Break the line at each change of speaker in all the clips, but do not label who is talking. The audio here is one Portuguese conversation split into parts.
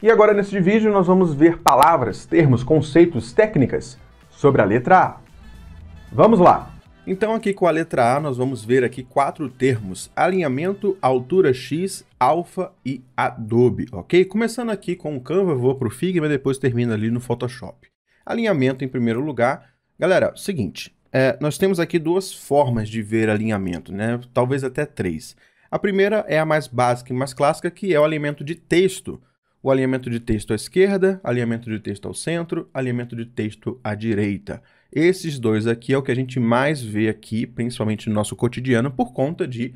E agora neste vídeo nós vamos ver palavras, termos, conceitos, técnicas sobre a letra A. Vamos lá! Então aqui com a letra A nós vamos ver aqui quatro termos, alinhamento, altura X, alfa e Adobe, ok? Começando aqui com o Canva, vou para o Figma e depois termina ali no Photoshop. Alinhamento em primeiro lugar. Galera, seguinte, é, nós temos aqui duas formas de ver alinhamento, né? Talvez até três. A primeira é a mais básica e mais clássica, que é o alinhamento de texto, o alinhamento de texto à esquerda, alinhamento de texto ao centro, alinhamento de texto à direita. Esses dois aqui é o que a gente mais vê aqui, principalmente no nosso cotidiano, por conta de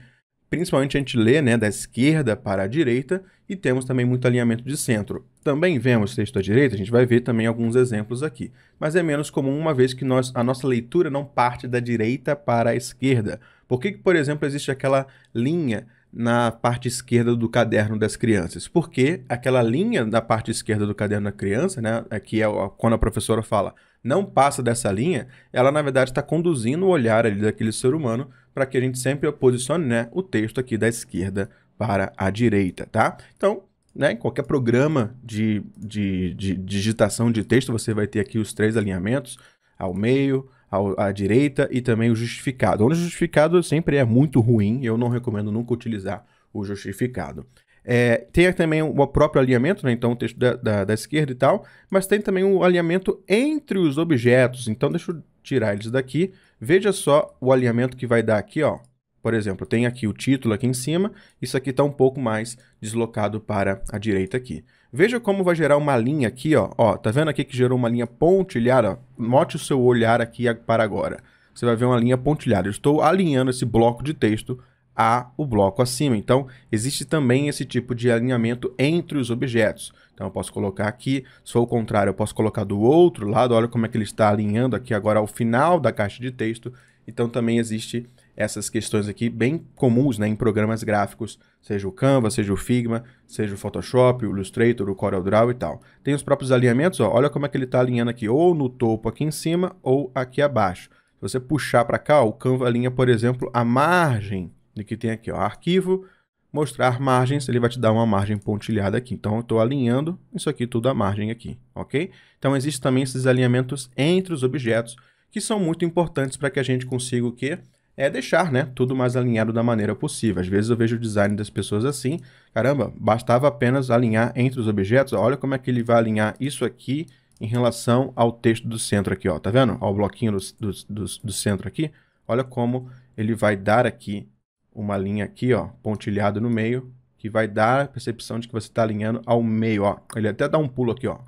principalmente a gente lê né, da esquerda para a direita e temos também muito alinhamento de centro. Também vemos texto à direita, a gente vai ver também alguns exemplos aqui, mas é menos comum uma vez que nós, a nossa leitura não parte da direita para a esquerda. Por que, por exemplo, existe aquela linha na parte esquerda do caderno das crianças, porque aquela linha da parte esquerda do caderno da criança, né, é que é quando a professora fala não passa dessa linha, ela na verdade está conduzindo o olhar ali daquele ser humano para que a gente sempre posicione né, o texto aqui da esquerda para a direita, tá? Então, né, em qualquer programa de, de, de digitação de texto, você vai ter aqui os três alinhamentos ao meio, a à direita e também o justificado. Onde o justificado sempre é muito ruim, eu não recomendo nunca utilizar o justificado. É, tem também o próprio alinhamento, né? então o texto da, da, da, esquerda e tal, mas tem também o alinhamento entre os objetos. Então deixa eu tirar eles daqui. Veja só o alinhamento que vai dar aqui, ó. Por exemplo, tem aqui o título aqui em cima, isso aqui está um pouco mais deslocado para a direita aqui. Veja como vai gerar uma linha aqui, ó. ó tá vendo aqui que gerou uma linha pontilhada? Note o seu olhar aqui para agora. Você vai ver uma linha pontilhada. Eu estou alinhando esse bloco de texto a o bloco acima. Então, existe também esse tipo de alinhamento entre os objetos. Então, eu posso colocar aqui, se for o contrário, eu posso colocar do outro lado. Olha como é que ele está alinhando aqui agora ao final da caixa de texto. Então, também existe essas questões aqui bem comuns né, em programas gráficos, seja o Canva, seja o Figma, seja o Photoshop, o Illustrator, o CorelDRAW e tal. Tem os próprios alinhamentos, ó, olha como é que ele está alinhando aqui, ou no topo aqui em cima, ou aqui abaixo. Se você puxar para cá, ó, o Canva alinha, por exemplo, a margem do que tem aqui, ó, arquivo, mostrar margens, ele vai te dar uma margem pontilhada aqui. Então, eu estou alinhando isso aqui tudo a margem aqui, ok? Então, existem também esses alinhamentos entre os objetos, que são muito importantes para que a gente consiga o quê? é deixar né, tudo mais alinhado da maneira possível. Às vezes eu vejo o design das pessoas assim, caramba, bastava apenas alinhar entre os objetos, olha como é que ele vai alinhar isso aqui em relação ao texto do centro aqui, ó, tá vendo? Ao bloquinho do, do, do, do centro aqui, olha como ele vai dar aqui uma linha aqui, ó, pontilhada no meio, que vai dar a percepção de que você está alinhando ao meio, ó. Ele até dá um pulo aqui, ó,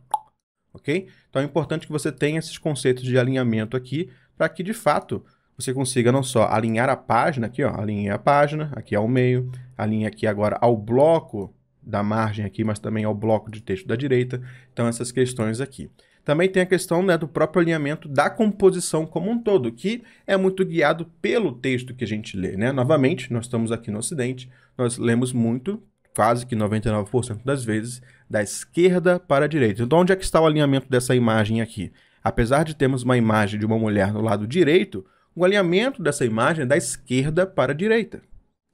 ok? Então é importante que você tenha esses conceitos de alinhamento aqui, para que de fato você consiga não só alinhar a página aqui, ó, alinhei a página aqui ao meio, alinhe aqui agora ao bloco da margem aqui, mas também ao bloco de texto da direita. Então essas questões aqui. Também tem a questão né, do próprio alinhamento da composição como um todo, que é muito guiado pelo texto que a gente lê. Né? Novamente, nós estamos aqui no Ocidente, nós lemos muito, quase que 99% das vezes, da esquerda para a direita. Então, onde é que está o alinhamento dessa imagem aqui? Apesar de termos uma imagem de uma mulher no lado direito, o alinhamento dessa imagem é da esquerda para a direita.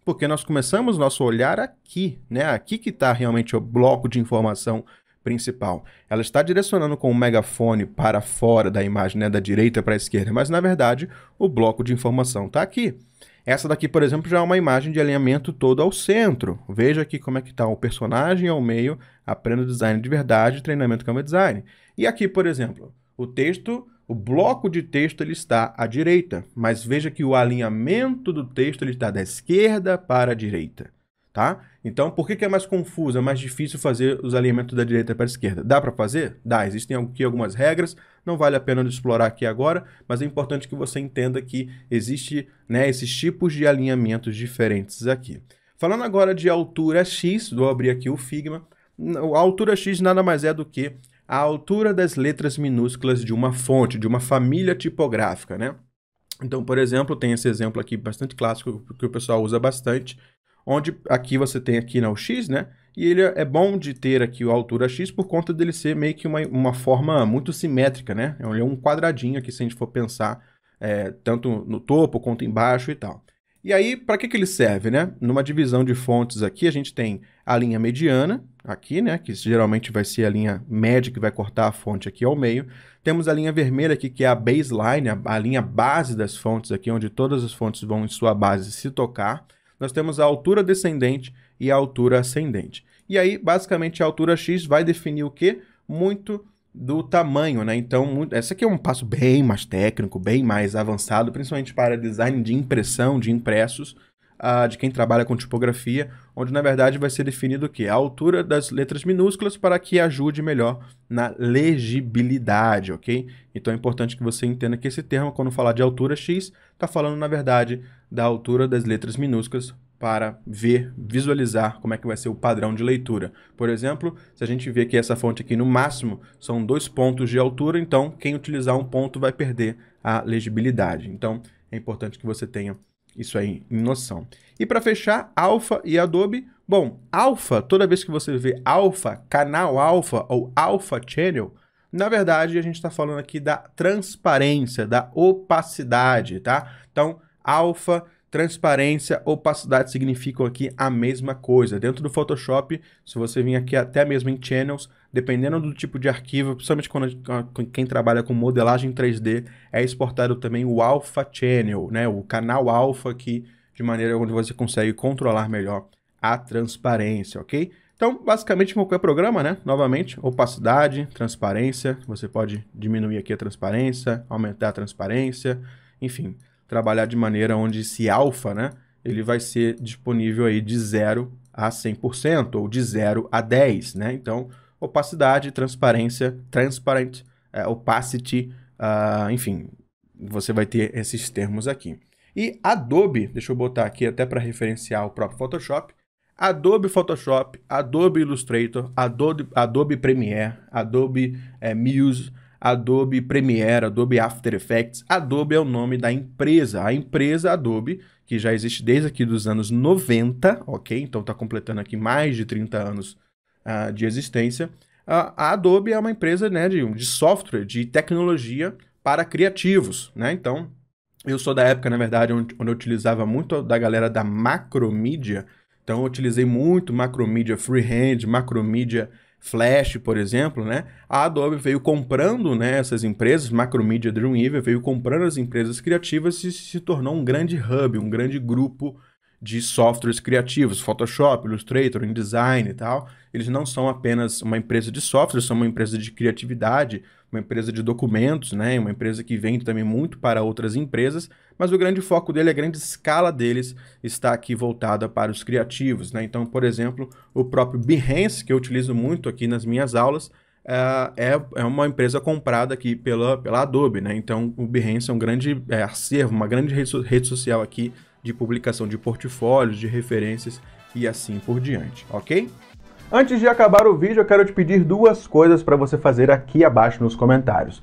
Porque nós começamos nosso olhar aqui, né? Aqui que está realmente o bloco de informação principal. Ela está direcionando com o megafone para fora da imagem, né? Da direita para a esquerda, mas na verdade o bloco de informação está aqui. Essa daqui, por exemplo, já é uma imagem de alinhamento todo ao centro. Veja aqui como é que está o personagem ao meio, aprenda design de verdade, treinamento Canva Design. E aqui, por exemplo, o texto o bloco de texto ele está à direita, mas veja que o alinhamento do texto ele está da esquerda para a direita, tá? Então, por que, que é mais confuso, é mais difícil fazer os alinhamentos da direita para a esquerda? Dá para fazer? Dá. Existem aqui algumas regras, não vale a pena explorar aqui agora, mas é importante que você entenda que existe né, esses tipos de alinhamentos diferentes aqui. Falando agora de altura x, vou abrir aqui o Figma. A altura x nada mais é do que a altura das letras minúsculas de uma fonte, de uma família tipográfica, né? Então, por exemplo, tem esse exemplo aqui bastante clássico que o pessoal usa bastante, onde aqui você tem aqui na né, o X, né? E ele é bom de ter aqui a altura X por conta dele ser meio que uma, uma forma muito simétrica, né? Ele é um quadradinho aqui, se a gente for pensar, é, tanto no topo quanto embaixo e tal. E aí, para que, que ele serve, né? Numa divisão de fontes aqui, a gente tem a linha mediana, aqui, né? Que geralmente vai ser a linha média que vai cortar a fonte aqui ao meio. Temos a linha vermelha aqui, que é a baseline, a, a linha base das fontes aqui, onde todas as fontes vão em sua base se tocar. Nós temos a altura descendente e a altura ascendente. E aí, basicamente, a altura X vai definir o que? Muito do tamanho, né? Então, esse aqui é um passo bem mais técnico, bem mais avançado, principalmente para design de impressão de impressos, uh, de quem trabalha com tipografia, onde na verdade vai ser definido o que a altura das letras minúsculas para que ajude melhor na legibilidade, ok? Então é importante que você entenda que esse termo, quando falar de altura x, está falando na verdade da altura das letras minúsculas para ver, visualizar como é que vai ser o padrão de leitura. Por exemplo, se a gente vê que essa fonte aqui no máximo são dois pontos de altura, então quem utilizar um ponto vai perder a legibilidade. Então é importante que você tenha isso aí em noção. E para fechar, Alpha e Adobe. Bom, Alpha, toda vez que você vê Alpha, canal Alpha ou Alpha Channel, na verdade a gente está falando aqui da transparência, da opacidade, tá? Então, Alpha transparência, opacidade significam aqui a mesma coisa. Dentro do Photoshop, se você vir aqui até mesmo em Channels, dependendo do tipo de arquivo, principalmente quando quem trabalha com modelagem 3D, é exportado também o Alpha Channel, né? o canal Alpha aqui, de maneira onde você consegue controlar melhor a transparência, ok? Então, basicamente, qualquer programa, né? Novamente, opacidade, transparência, você pode diminuir aqui a transparência, aumentar a transparência, enfim, trabalhar de maneira onde esse alfa, né, ele vai ser disponível aí de 0 a 100% ou de 0 a 10, né? Então, opacidade, transparência, transparent, é, opacity, uh, enfim, você vai ter esses termos aqui. E Adobe, deixa eu botar aqui até para referenciar o próprio Photoshop, Adobe Photoshop, Adobe Illustrator, Adobe, Adobe Premiere, Adobe é, Muse, Adobe Premiere, Adobe After Effects. Adobe é o nome da empresa, a empresa Adobe, que já existe desde aqui dos anos 90, ok? Então está completando aqui mais de 30 anos uh, de existência. Uh, a Adobe é uma empresa né, de, de software, de tecnologia para criativos, né? Então, eu sou da época, na verdade, onde, onde eu utilizava muito da galera da macromídia, então eu utilizei muito macromídia freehand, macromídia Flash, por exemplo, né? A Adobe veio comprando né, essas empresas, Macromedia Dreamweaver veio comprando as empresas criativas e se tornou um grande hub, um grande grupo de softwares criativos, Photoshop, Illustrator, InDesign e tal. Eles não são apenas uma empresa de software, são uma empresa de criatividade, uma empresa de documentos, né? uma empresa que vende também muito para outras empresas, mas o grande foco dele, a grande escala deles está aqui voltada para os criativos. Né? Então, por exemplo, o próprio Behance, que eu utilizo muito aqui nas minhas aulas, eh, é, é uma empresa comprada aqui pela, pela Adobe. Né? Então, o Behance é um grande é, acervo, uma grande rede social aqui de publicação de portfólios, de referências e assim por diante, ok? Antes de acabar o vídeo, eu quero te pedir duas coisas para você fazer aqui abaixo nos comentários.